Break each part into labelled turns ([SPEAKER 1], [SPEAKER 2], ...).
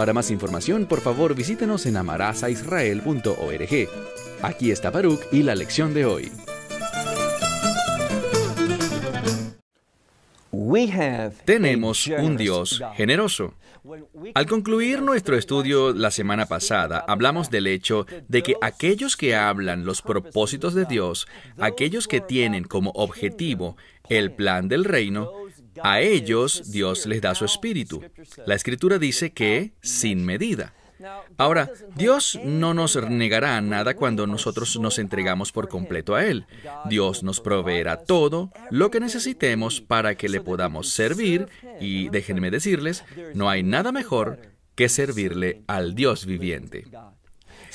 [SPEAKER 1] para más información, por favor, visítenos en amarazaisrael.org. Aquí está Baruch y la lección de hoy. Tenemos un Dios generoso. Al concluir nuestro estudio la semana pasada, hablamos del hecho de que aquellos que hablan los propósitos de Dios, aquellos que tienen como objetivo el plan del reino, a ellos Dios les da su espíritu. La escritura dice que sin medida. Ahora, Dios no nos negará nada cuando nosotros nos entregamos por completo a Él. Dios nos proveerá todo lo que necesitemos para que le podamos servir y déjenme decirles, no hay nada mejor que servirle al Dios viviente.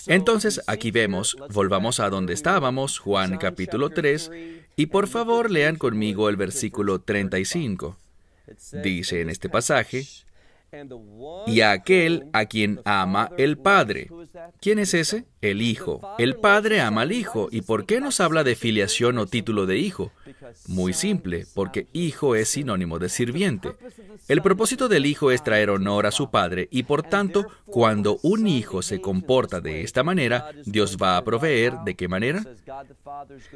[SPEAKER 1] Entonces aquí vemos, volvamos a donde estábamos, Juan capítulo 3, y por favor lean conmigo el versículo 35. Dice en este pasaje, y a aquel a quien ama el Padre. ¿Quién es ese? El Hijo. El Padre ama al Hijo. ¿Y por qué nos habla de filiación o título de Hijo? Muy simple, porque Hijo es sinónimo de sirviente. El propósito del Hijo es traer honor a su Padre y por tanto, cuando un Hijo se comporta de esta manera, Dios va a proveer. ¿De qué manera?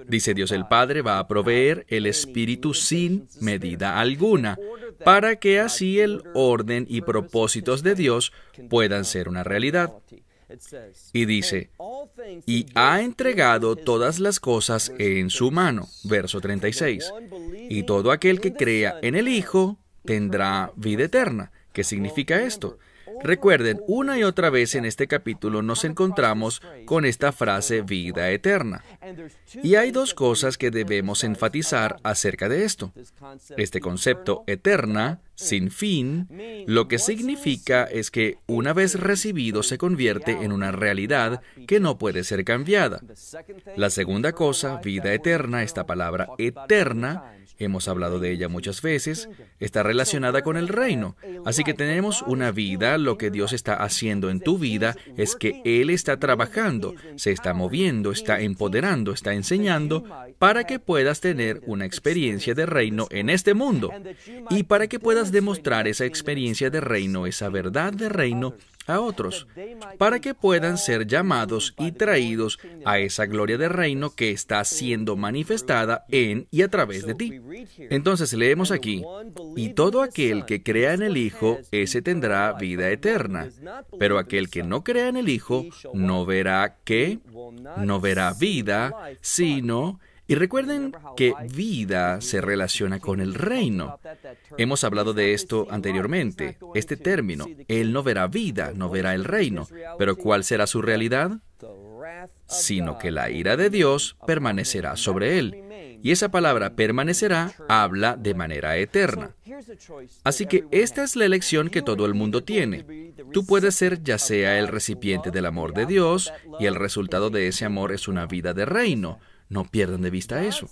[SPEAKER 1] Dice Dios el Padre va a proveer el Espíritu sin medida alguna para que así el orden y propósitos de Dios puedan ser una realidad. Y dice, y ha entregado todas las cosas en su mano, verso 36. Y todo aquel que crea en el Hijo tendrá vida eterna. ¿Qué significa esto? Recuerden, una y otra vez en este capítulo nos encontramos con esta frase vida eterna. Y hay dos cosas que debemos enfatizar acerca de esto. Este concepto eterna sin fin, lo que significa es que una vez recibido se convierte en una realidad que no puede ser cambiada. La segunda cosa, vida eterna, esta palabra eterna, hemos hablado de ella muchas veces, está relacionada con el reino. Así que tenemos una vida, lo que Dios está haciendo en tu vida es que Él está trabajando, se está moviendo, está empoderando, está enseñando para que puedas tener una experiencia de reino en este mundo y para que puedas demostrar esa experiencia de reino, esa verdad de reino a otros, para que puedan ser llamados y traídos a esa gloria de reino que está siendo manifestada en y a través de ti. Entonces leemos aquí, y todo aquel que crea en el Hijo, ese tendrá vida eterna, pero aquel que no crea en el Hijo no verá qué, no verá vida, sino y recuerden que vida se relaciona con el reino. Hemos hablado de esto anteriormente, este término. Él no verá vida, no verá el reino. Pero ¿cuál será su realidad? Sino que la ira de Dios permanecerá sobre él. Y esa palabra permanecerá habla de manera eterna. Así que esta es la elección que todo el mundo tiene. Tú puedes ser ya sea el recipiente del amor de Dios, y el resultado de ese amor es una vida de reino, no pierdan de vista eso.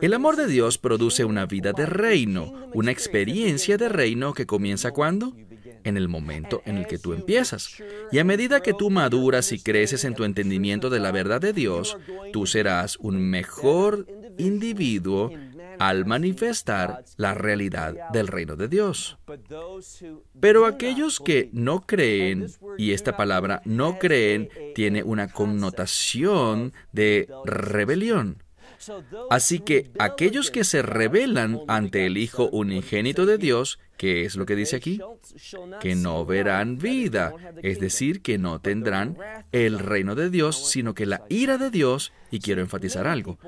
[SPEAKER 1] El amor de Dios produce una vida de reino, una experiencia de reino que comienza cuando? En el momento en el que tú empiezas. Y a medida que tú maduras y creces en tu entendimiento de la verdad de Dios, tú serás un mejor individuo al manifestar la realidad del reino de Dios. Pero aquellos que no creen, y esta palabra no creen tiene una connotación de rebelión, Así que aquellos que se rebelan ante el Hijo unigénito de Dios, ¿qué es lo que dice aquí, que no verán vida, es decir, que no tendrán el reino de Dios, sino que la ira de Dios, y quiero enfatizar algo,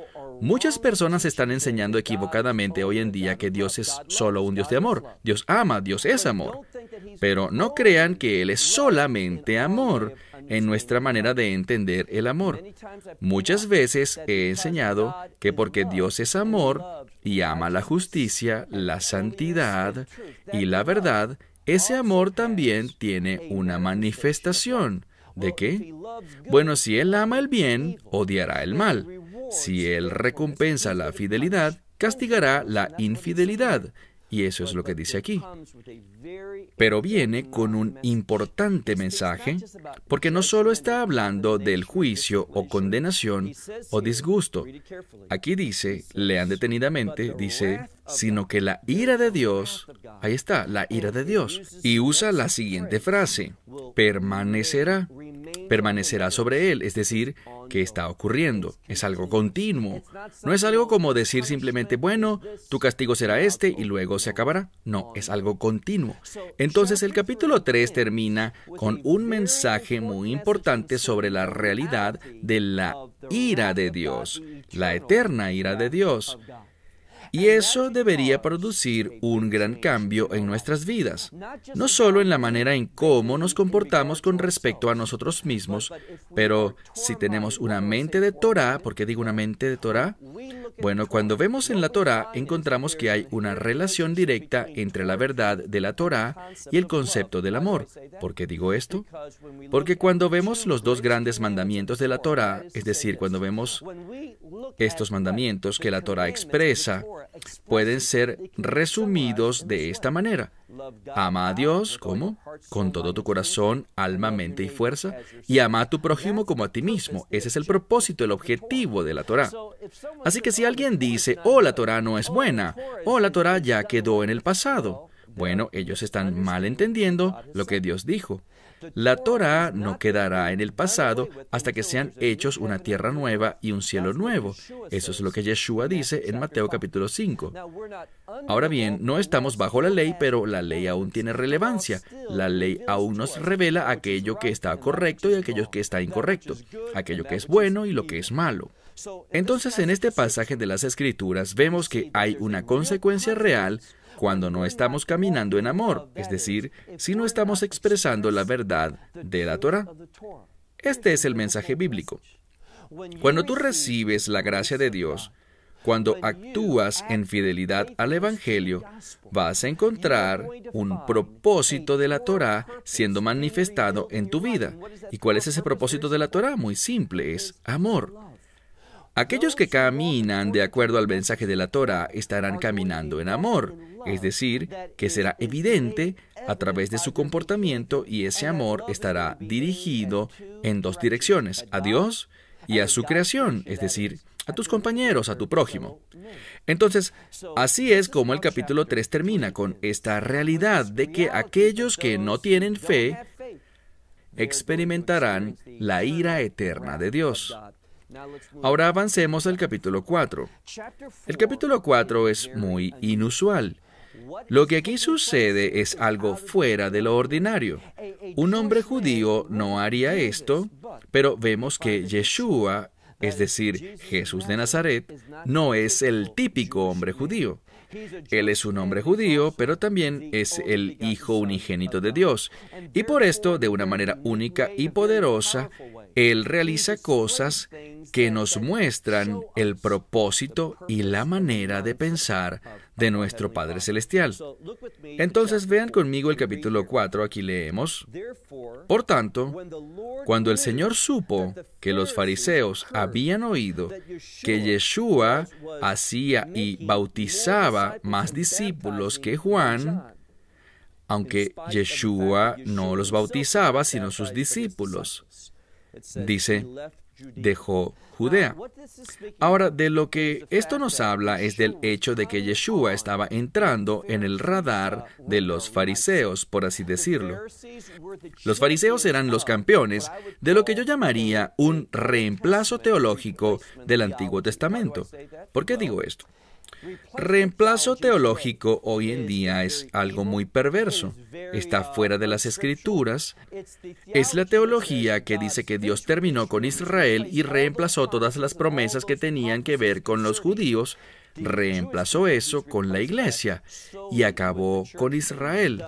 [SPEAKER 1] muchas personas están enseñando equivocadamente hoy en día que Dios es solo un Dios de amor, Dios ama, Dios es amor. Pero no crean que Él es solamente amor en nuestra manera de entender el amor. Muchas veces he enseñado que porque Dios es amor y ama la justicia, la santidad y la verdad, ese amor también tiene una manifestación. ¿De qué? Bueno, si Él ama el bien, odiará el mal. Si Él recompensa la fidelidad, castigará la infidelidad. Y eso es lo que dice aquí. Pero viene con un importante este mensaje, porque no solo está hablando del juicio o condenación o disgusto. Aquí dice, lean detenidamente, dice, sino que la ira de Dios, ahí está, la ira de Dios. Y usa la siguiente frase, permanecerá permanecerá sobre él, es decir, que está ocurriendo. Es algo continuo. No es algo como decir simplemente, bueno, tu castigo será este y luego se acabará. No, es algo continuo. Entonces el capítulo 3 termina con un mensaje muy importante sobre la realidad de la ira de Dios, la eterna ira de Dios. Y eso debería producir un gran cambio en nuestras vidas, no solo en la manera en cómo nos comportamos con respecto a nosotros mismos, pero si tenemos una mente de Torah, ¿por qué digo una mente de Torah? Bueno, cuando vemos en la Torah encontramos que hay una relación directa entre la verdad de la Torah y el concepto del amor. ¿Por qué digo esto? Porque cuando vemos los dos grandes mandamientos de la Torah, es decir, cuando vemos estos mandamientos que la Torah expresa, pueden ser resumidos de esta manera. Ama a Dios, como Con todo tu corazón, alma, mente y fuerza, y ama a tu prójimo como a ti mismo. Ese es el propósito, el objetivo de la Torá. Así que si alguien dice, oh, la Torá no es buena, oh, la Torá ya quedó en el pasado, bueno, ellos están mal entendiendo lo que Dios dijo. La Torah no quedará en el pasado hasta que sean hechos una tierra nueva y un cielo nuevo. Eso es lo que Yeshua dice en Mateo capítulo 5. Ahora bien, no estamos bajo la ley, pero la ley aún tiene relevancia. La ley aún nos revela aquello que está correcto y aquello que está incorrecto, aquello que es bueno y lo que es malo. Entonces, en este pasaje de las Escrituras vemos que hay una consecuencia real cuando no estamos caminando en amor, es decir, si no estamos expresando la verdad de la Torah. Este es el mensaje bíblico. Cuando tú recibes la gracia de Dios, cuando actúas en fidelidad al Evangelio, vas a encontrar un propósito de la Torah siendo manifestado en tu vida. ¿Y cuál es ese propósito de la Torah? Muy simple, es amor. Aquellos que caminan de acuerdo al mensaje de la Torah estarán caminando en amor es decir, que será evidente a través de su comportamiento y ese amor estará dirigido en dos direcciones, a Dios y a su creación, es decir, a tus compañeros, a tu prójimo. Entonces, así es como el capítulo 3 termina con esta realidad de que aquellos que no tienen fe experimentarán la ira eterna de Dios. Ahora avancemos al capítulo 4. El capítulo 4 es muy inusual lo que aquí sucede es algo fuera de lo ordinario. Un hombre judío no haría esto, pero vemos que Yeshua, es decir, Jesús de Nazaret, no es el típico hombre judío. Él es un hombre judío, pero también es el Hijo unigénito de Dios. Y por esto, de una manera única y poderosa, Él realiza cosas que nos muestran el propósito y la manera de pensar de nuestro Padre Celestial. Entonces vean conmigo el capítulo 4, aquí leemos, Por tanto, cuando el Señor supo que los fariseos habían oído que Yeshua hacía y bautizaba más discípulos que Juan, aunque Yeshua no los bautizaba, sino sus discípulos. Dice, dejó Judea. Ahora, de lo que esto nos habla es del hecho de que Yeshua estaba entrando en el radar de los fariseos, por así decirlo. Los fariseos eran los campeones de lo que yo llamaría un reemplazo teológico del Antiguo Testamento. ¿Por qué digo esto? Reemplazo teológico hoy en día es algo muy perverso. Está fuera de las escrituras. Es la teología que dice que Dios terminó con Israel y reemplazó todas las promesas que tenían que ver con los judíos. Reemplazó eso con la iglesia y acabó con Israel.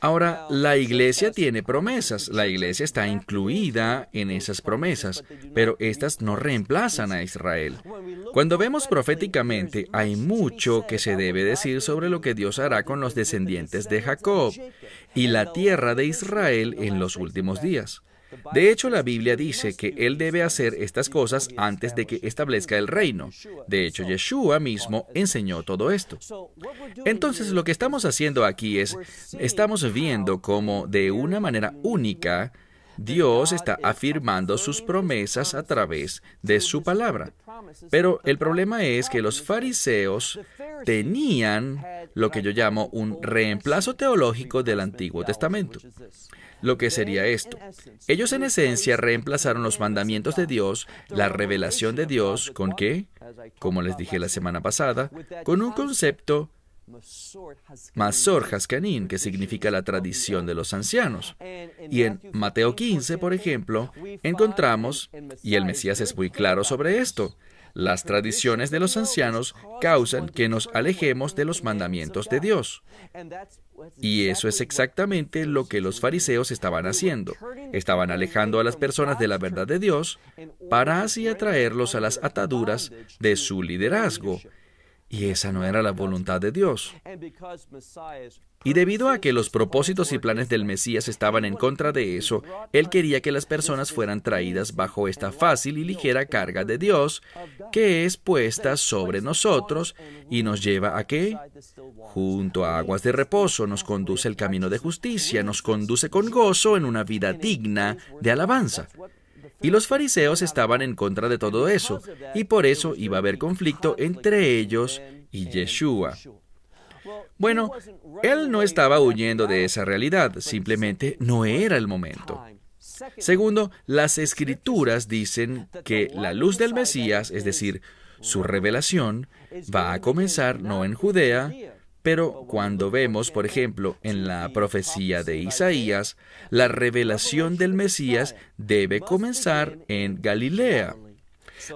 [SPEAKER 1] Ahora, la iglesia tiene promesas, la iglesia está incluida en esas promesas, pero estas no reemplazan a Israel. Cuando vemos proféticamente, hay mucho que se debe decir sobre lo que Dios hará con los descendientes de Jacob y la tierra de Israel en los últimos días. De hecho, la Biblia dice que Él debe hacer estas cosas antes de que establezca el reino. De hecho, Yeshua mismo enseñó todo esto. Entonces, lo que estamos haciendo aquí es, estamos viendo cómo de una manera única, Dios está afirmando sus promesas a través de su palabra. Pero el problema es que los fariseos tenían lo que yo llamo un reemplazo teológico del Antiguo Testamento. Lo que sería esto. Ellos en esencia reemplazaron los mandamientos de Dios, la revelación de Dios, con qué? Como les dije la semana pasada, con un concepto Masor Haskanin, que significa la tradición de los ancianos. Y en Mateo 15, por ejemplo, encontramos, y el Mesías es muy claro sobre esto, las tradiciones de los ancianos causan que nos alejemos de los mandamientos de Dios. Y eso es exactamente lo que los fariseos estaban haciendo. Estaban alejando a las personas de la verdad de Dios para así atraerlos a las ataduras de su liderazgo y esa no era la voluntad de Dios. Y debido a que los propósitos y planes del Mesías estaban en contra de eso, él quería que las personas fueran traídas bajo esta fácil y ligera carga de Dios que es puesta sobre nosotros y nos lleva a qué? junto a aguas de reposo, nos conduce el camino de justicia, nos conduce con gozo en una vida digna de alabanza. Y los fariseos estaban en contra de todo eso, y por eso iba a haber conflicto entre ellos y Yeshua. Bueno, él no estaba huyendo de esa realidad, simplemente no era el momento. Segundo, las escrituras dicen que la luz del Mesías, es decir, su revelación, va a comenzar no en Judea, pero cuando vemos, por ejemplo, en la profecía de Isaías, la revelación del Mesías debe comenzar en Galilea.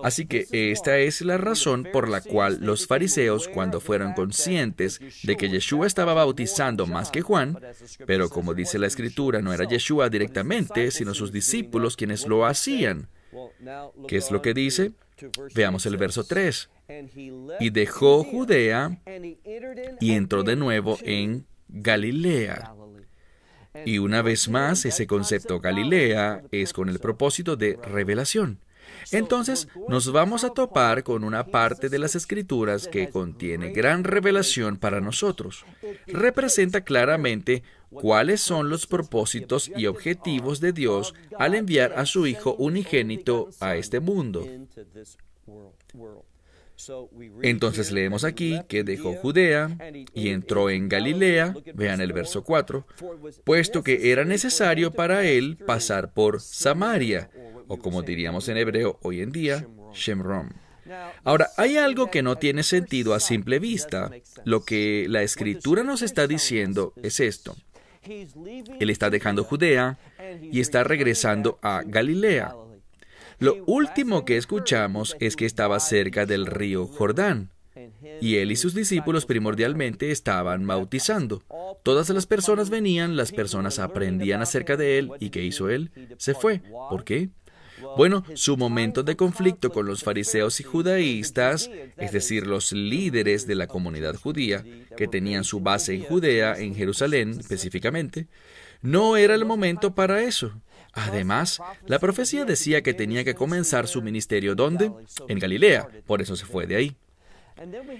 [SPEAKER 1] Así que esta es la razón por la cual los fariseos, cuando fueron conscientes de que Yeshua estaba bautizando más que Juan, pero como dice la escritura, no era Yeshua directamente, sino sus discípulos quienes lo hacían. ¿Qué es lo que dice? Veamos el verso 3. Y dejó Judea y entró de nuevo en Galilea. Y una vez más, ese concepto Galilea es con el propósito de revelación. Entonces nos vamos a topar con una parte de las escrituras que contiene gran revelación para nosotros. Representa claramente cuáles son los propósitos y objetivos de Dios al enviar a su Hijo unigénito a este mundo. Entonces leemos aquí que dejó Judea y entró en Galilea, vean el verso 4, puesto que era necesario para él pasar por Samaria, o como diríamos en hebreo hoy en día, Shemrom. Ahora, hay algo que no tiene sentido a simple vista. Lo que la escritura nos está diciendo es esto. Él está dejando Judea y está regresando a Galilea. Lo último que escuchamos es que estaba cerca del río Jordán. Y él y sus discípulos primordialmente estaban bautizando. Todas las personas venían, las personas aprendían acerca de él y ¿qué hizo él? Se fue. ¿Por qué? Bueno, su momento de conflicto con los fariseos y judaístas, es decir, los líderes de la comunidad judía, que tenían su base en Judea, en Jerusalén específicamente, no era el momento para eso. Además, la profecía decía que tenía que comenzar su ministerio ¿dónde? En Galilea, por eso se fue de ahí.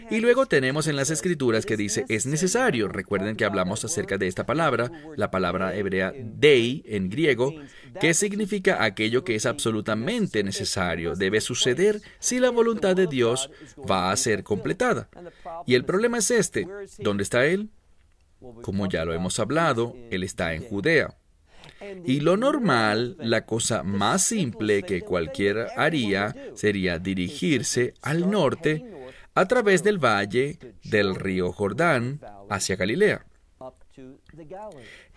[SPEAKER 1] Y luego tenemos en las escrituras que dice es necesario. Recuerden que hablamos acerca de esta palabra, la palabra hebrea dei en griego, que significa aquello que es absolutamente necesario, debe suceder si la voluntad de Dios va a ser completada. Y el problema es este, ¿dónde está Él? Como ya lo hemos hablado, Él está en Judea. Y lo normal, la cosa más simple que cualquiera haría sería dirigirse al norte a través del valle del río Jordán hacia Galilea.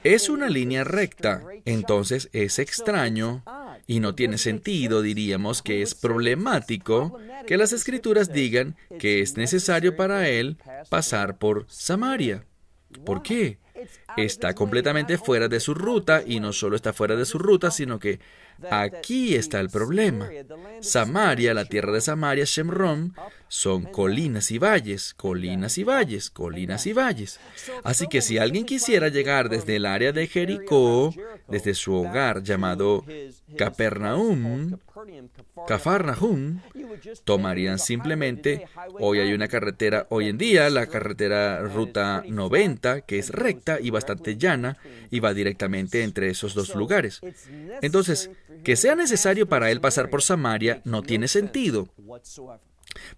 [SPEAKER 1] Es una línea recta, entonces es extraño y no tiene sentido, diríamos que es problemático que las escrituras digan que es necesario para él pasar por Samaria. ¿Por qué? está completamente fuera de su ruta y no solo está fuera de su ruta, sino que aquí está el problema. Samaria, la tierra de Samaria, Shemrom, son colinas y valles, colinas y valles, colinas y valles. Así que si alguien quisiera llegar desde el área de Jericó, desde su hogar llamado Capernaum, Cafarnaum, tomarían simplemente, hoy hay una carretera, hoy en día la carretera Ruta 90, que es recta y bastante llana, y va directamente entre esos dos lugares. Entonces, que sea necesario para él pasar por Samaria no tiene sentido.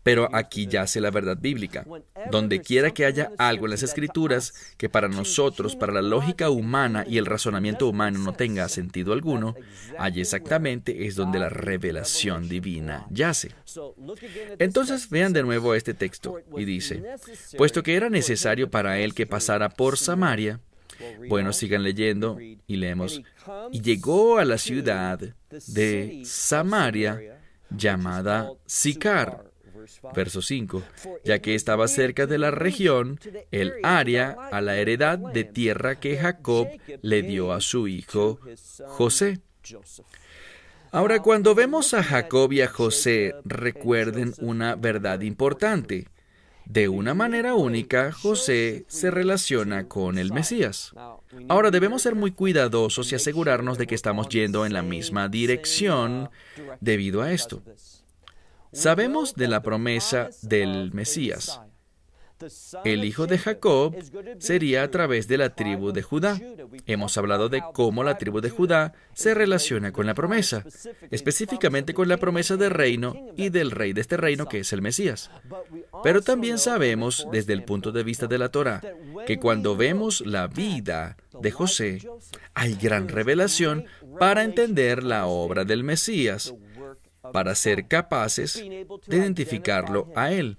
[SPEAKER 1] Pero aquí yace la verdad bíblica. Donde quiera que haya algo en las escrituras que para nosotros, para la lógica humana y el razonamiento humano no tenga sentido alguno, allí exactamente es donde la revelación divina yace. Entonces vean de nuevo este texto y dice, puesto que era necesario para él que pasara por Samaria, bueno, sigan leyendo y leemos. Y llegó a la ciudad de Samaria llamada Sicar, verso 5, ya que estaba cerca de la región, el área, a la heredad de tierra que Jacob le dio a su hijo José. Ahora, cuando vemos a Jacob y a José, recuerden una verdad importante. De una manera única, José se relaciona con el Mesías. Ahora debemos ser muy cuidadosos y asegurarnos de que estamos yendo en la misma dirección debido a esto. Sabemos de la promesa del Mesías. El hijo de Jacob sería a través de la tribu de Judá. Hemos hablado de cómo la tribu de Judá se relaciona con la promesa, específicamente con la promesa del reino y del rey de este reino que es el Mesías. Pero también sabemos, desde el punto de vista de la Torá, que cuando vemos la vida de José, hay gran revelación para entender la obra del Mesías para ser capaces de identificarlo a Él.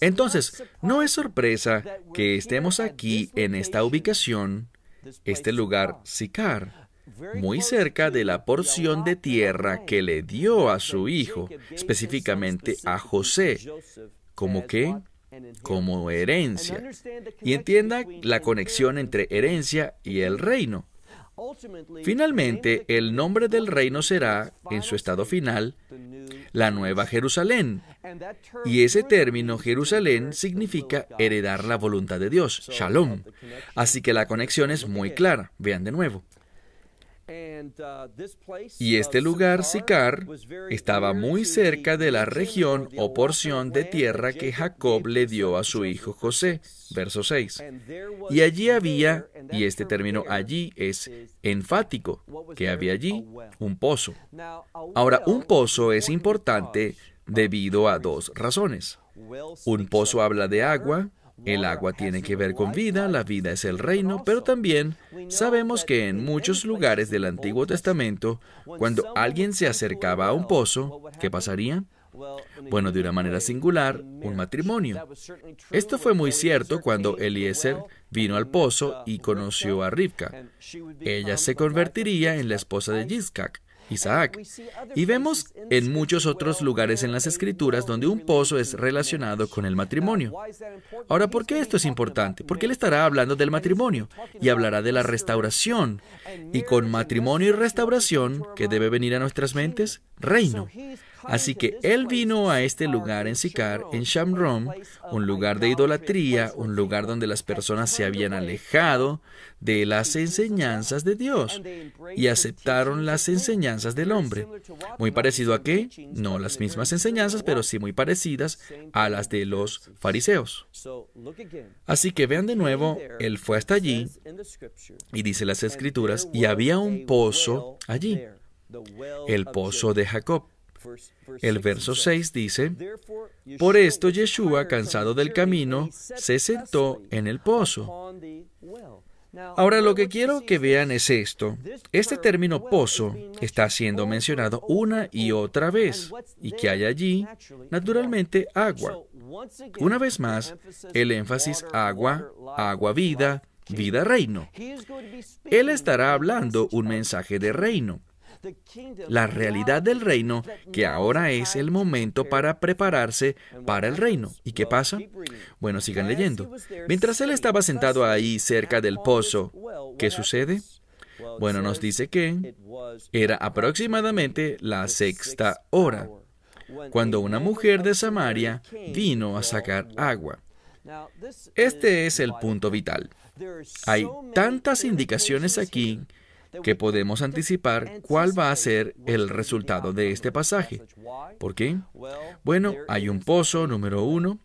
[SPEAKER 1] Entonces, no es sorpresa que estemos aquí en esta ubicación, este lugar Sicar, muy cerca de la porción de tierra que le dio a su hijo, específicamente a José, como que como herencia. Y entienda la conexión entre herencia y el reino. Finalmente, el nombre del reino será, en su estado final, la Nueva Jerusalén. Y ese término Jerusalén significa heredar la voluntad de Dios, Shalom. Así que la conexión es muy clara. Vean de nuevo. Y este lugar, Sicar, estaba muy cerca de la región o porción de tierra que Jacob le dio a su hijo José, verso 6. Y allí había, y este término allí es enfático, que había allí un pozo. Ahora, un pozo es importante debido a dos razones. Un pozo habla de agua, el agua tiene que ver con vida, la vida es el reino, pero también sabemos que en muchos lugares del Antiguo Testamento, cuando alguien se acercaba a un pozo, ¿qué pasaría? Bueno, de una manera singular, un matrimonio. Esto fue muy cierto cuando Eliezer vino al pozo uh, y conoció a Rivka. Ella se convertiría en la esposa de Yitzhak, Isaac. Y vemos en muchos otros lugares en las escrituras donde un pozo es relacionado con el matrimonio. Ahora, ¿por qué esto es importante? Porque él estará hablando del matrimonio y hablará de la restauración. Y con matrimonio y restauración, ¿qué debe venir a nuestras mentes? Reino. Así que él vino a este lugar en Sicar, en Shamrom, un lugar de idolatría, un lugar donde las personas se habían alejado de las enseñanzas de Dios y aceptaron las enseñanzas del hombre. Muy parecido a qué? No las mismas enseñanzas, pero sí muy parecidas a las de los fariseos. Así que vean de nuevo, él fue hasta allí y dice las escrituras, y había un pozo allí, el pozo de Jacob. El verso 6 dice, Por esto Yeshua, cansado del camino, se sentó en el pozo. Ahora lo que quiero que vean es esto. Este término pozo está siendo mencionado una y otra vez, y que hay allí, naturalmente, agua. Una vez más, el énfasis agua, agua vida, vida reino. Él estará hablando un mensaje de reino la realidad del reino, que ahora es el momento para prepararse para el reino. ¿Y qué pasa? Bueno, sigan leyendo. Mientras él estaba sentado ahí cerca del pozo, ¿qué sucede? Bueno, nos dice que era aproximadamente la sexta hora, cuando una mujer de Samaria vino a sacar agua. Este es el punto vital. Hay tantas indicaciones aquí que podemos anticipar cuál va a ser el resultado de este pasaje. ¿Por qué? Bueno, hay un pozo número uno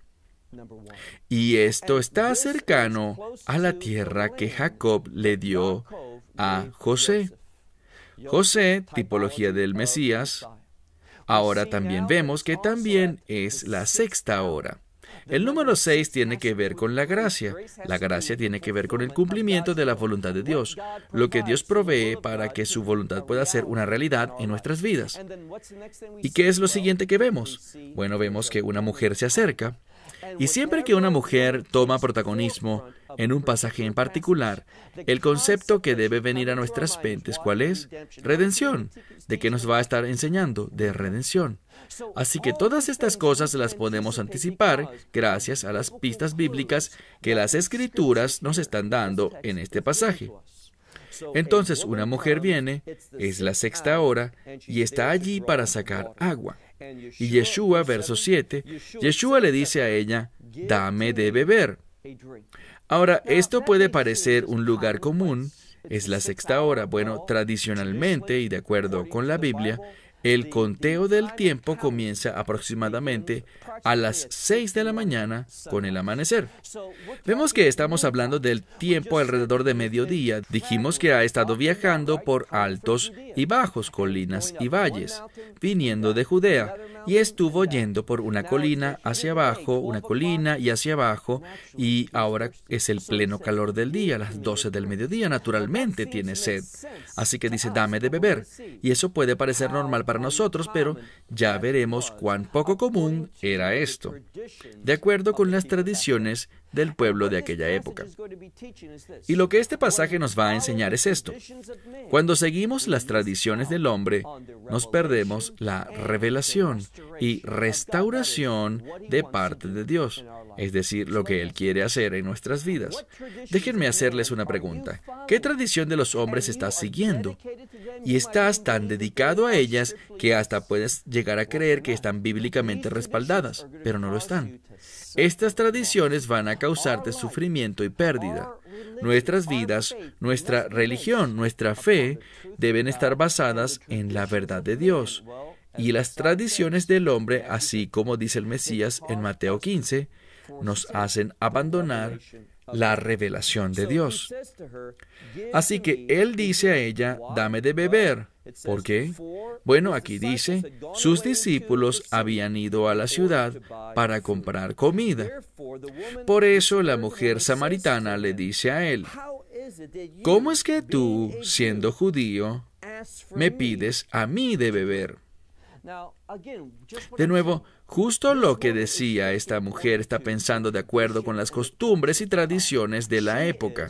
[SPEAKER 1] y esto está cercano a la tierra que Jacob le dio a José. José, tipología del Mesías, ahora también vemos que también es la sexta hora. El número 6 tiene que ver con la gracia. La gracia tiene que ver con el cumplimiento de la voluntad de Dios, lo que Dios provee para que su voluntad pueda ser una realidad en nuestras vidas. ¿Y qué es lo siguiente que vemos? Bueno, vemos que una mujer se acerca y siempre que una mujer toma protagonismo en un pasaje en particular, el concepto que debe venir a nuestras mentes, ¿cuál es? Redención. ¿De qué nos va a estar enseñando? De redención. Así que todas estas cosas las podemos anticipar gracias a las pistas bíblicas que las escrituras nos están dando en este pasaje. Entonces una mujer viene, es la sexta hora, y está allí para sacar agua. Y Yeshua, verso 7, Yeshua le dice a ella, dame de beber. Ahora, esto puede parecer un lugar común, es la sexta hora. Bueno, tradicionalmente y de acuerdo con la Biblia, el conteo del tiempo comienza aproximadamente a las 6 de la mañana con el amanecer. Vemos que estamos hablando del tiempo alrededor de mediodía. Dijimos que ha estado viajando por altos y bajos, colinas y valles, viniendo de Judea y estuvo yendo por una colina hacia abajo, una colina y hacia abajo, y ahora es el pleno calor del día, las 12 del mediodía, naturalmente tiene sed. Así que dice, dame de beber. Y eso puede parecer normal para nosotros, pero ya veremos cuán poco común era esto. De acuerdo con las tradiciones, del pueblo de aquella época. Y lo que este pasaje nos va a enseñar es esto. Cuando seguimos las tradiciones del hombre, nos perdemos la revelación y restauración de parte de Dios, es decir, lo que Él quiere hacer en nuestras vidas. Déjenme hacerles una pregunta. ¿Qué tradición de los hombres estás siguiendo? Y estás tan dedicado a ellas que hasta puedes llegar a creer que están bíblicamente respaldadas, pero no lo están. Estas tradiciones van a causarte sufrimiento y pérdida. Nuestras vidas, nuestra religión, nuestra fe deben estar basadas en la verdad de Dios. Y las tradiciones del hombre, así como dice el Mesías en Mateo 15, nos hacen abandonar la revelación de Dios. Así que él dice a ella, dame de beber. ¿Por qué? Bueno, aquí dice, sus discípulos habían ido a la ciudad para comprar comida. Por eso la mujer samaritana le dice a él, ¿cómo es que tú, siendo judío, me pides a mí de beber? De nuevo, justo lo que decía esta mujer está pensando de acuerdo con las costumbres y tradiciones de la época.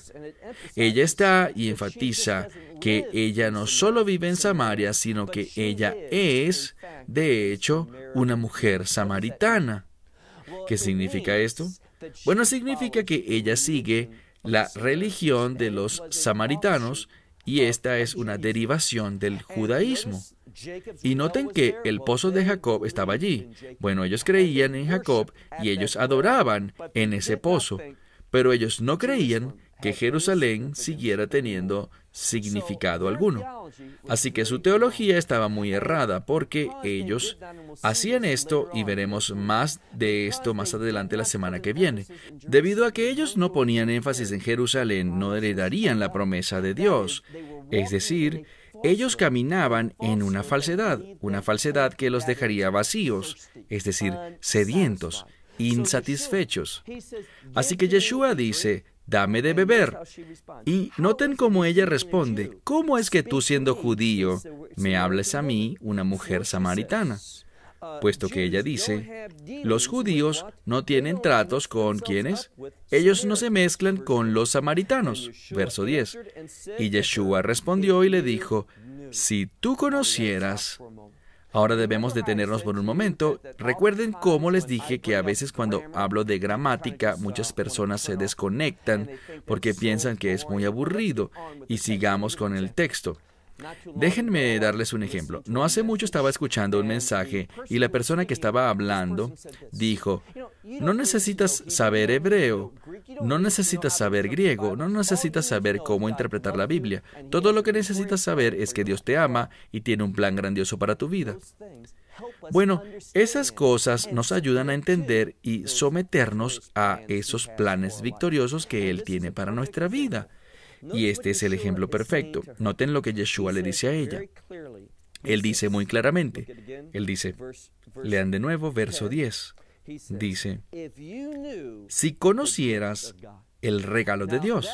[SPEAKER 1] Ella está y enfatiza que ella no solo vive en Samaria, sino que ella es, de hecho, una mujer samaritana. ¿Qué significa esto? Bueno, significa que ella sigue la religión de los samaritanos y esta es una derivación del judaísmo. Y noten que el pozo de Jacob estaba allí. Bueno, ellos creían en Jacob y ellos adoraban en ese pozo, pero ellos no creían que Jerusalén siguiera teniendo significado alguno. Así que su teología estaba muy errada porque ellos hacían esto y veremos más de esto más adelante la semana que viene. Debido a que ellos no ponían énfasis en Jerusalén, no heredarían la promesa de Dios. Es decir, ellos caminaban en una falsedad, una falsedad que los dejaría vacíos, es decir, sedientos, insatisfechos. Así que Yeshua dice, dame de beber. Y noten cómo ella responde, ¿cómo es que tú siendo judío me hables a mí, una mujer samaritana? Uh, puesto que ella dice, los judíos no tienen tratos con quienes, ellos no se mezclan con los samaritanos, verso 10. Y Yeshua respondió y le dijo, si tú conocieras, Ahora debemos detenernos por un momento. Recuerden cómo les dije que a veces cuando hablo de gramática muchas personas se desconectan porque piensan que es muy aburrido y sigamos con el texto. Déjenme darles un ejemplo. No hace mucho estaba escuchando un mensaje y la persona que estaba hablando dijo, no necesitas saber hebreo, no necesitas saber griego, no necesitas saber cómo interpretar la Biblia. Todo lo que necesitas saber es que Dios te ama y tiene un plan grandioso para tu vida. Bueno, esas cosas nos ayudan a entender y someternos a esos planes victoriosos que Él tiene para nuestra vida. Y este es el ejemplo perfecto. Noten lo que Yeshua le dice a ella. Él dice muy claramente, él dice, lean de nuevo verso 10, dice, si conocieras el regalo de Dios.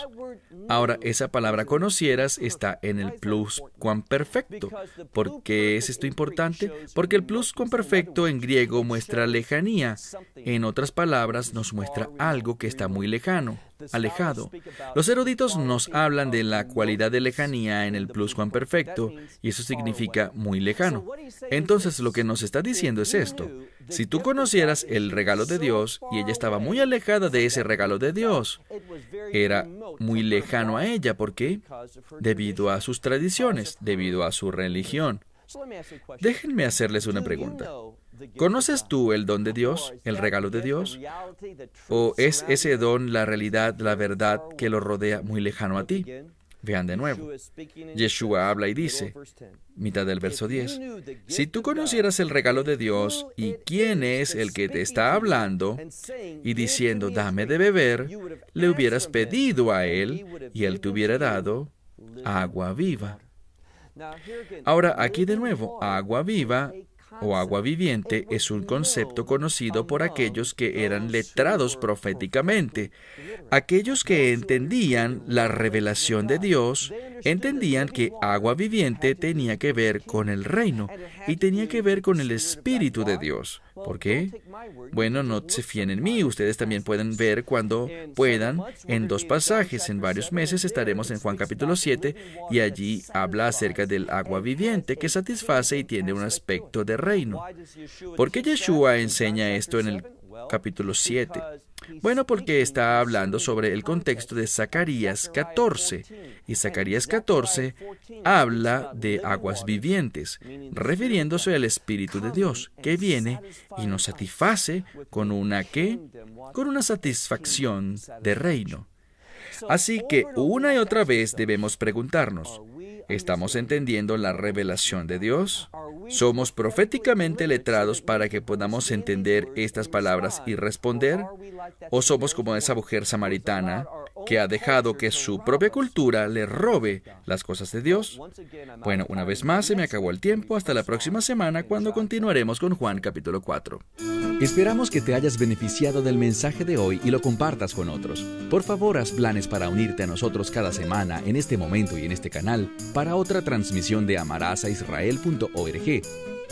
[SPEAKER 1] Ahora, esa palabra conocieras está en el plus cuán perfecto. ¿Por qué es esto importante? Porque el plus cuan perfecto en griego muestra lejanía. En otras palabras, nos muestra algo que está muy lejano alejado. Los eruditos nos hablan de la cualidad de lejanía en el pluscuamperfecto, y eso significa muy lejano. Entonces lo que nos está diciendo es esto. Si tú conocieras el regalo de Dios y ella estaba muy alejada de ese regalo de Dios, era muy lejano a ella, ¿por qué? Debido a sus tradiciones, debido a su religión. Déjenme hacerles una pregunta. ¿Conoces tú el don de Dios, el regalo de Dios? ¿O es ese don la realidad, la verdad que lo rodea muy lejano a ti? Vean de nuevo. Yeshua habla y dice, mitad del verso 10, si tú conocieras el regalo de Dios y quién es el que te está hablando y diciendo, dame de beber, le hubieras pedido a él y él te hubiera dado agua viva. Ahora, aquí de nuevo, agua viva o agua viviente es un concepto conocido por aquellos que eran letrados proféticamente. Aquellos que entendían la revelación de Dios entendían que agua viviente tenía que ver con el reino y tenía que ver con el Espíritu de Dios. ¿Por qué? Bueno, no se fíen en mí. Ustedes también pueden ver cuando puedan en dos pasajes. En varios meses estaremos en Juan capítulo 7 y allí habla acerca del agua viviente que satisface y tiene un aspecto de reino. ¿Por qué Yeshua enseña esto en el capítulo 7? Bueno, porque está hablando sobre el contexto de Zacarías 14, y Zacarías 14 habla de aguas vivientes, refiriéndose al Espíritu de Dios, que viene y nos satisface con una qué? Con una satisfacción de reino. Así que una y otra vez debemos preguntarnos, ¿estamos entendiendo la revelación de Dios? Somos proféticamente letrados para que podamos entender estas palabras y responder, o somos como esa mujer samaritana que ha dejado que su propia cultura le robe las cosas de Dios. Bueno, una vez más se me acabó el tiempo. Hasta la próxima semana cuando continuaremos con Juan capítulo 4. Esperamos que te hayas beneficiado del mensaje de hoy y lo compartas con otros. Por favor, haz planes para unirte a nosotros cada semana en este momento y en este canal para otra transmisión de Amarazaisrael.org.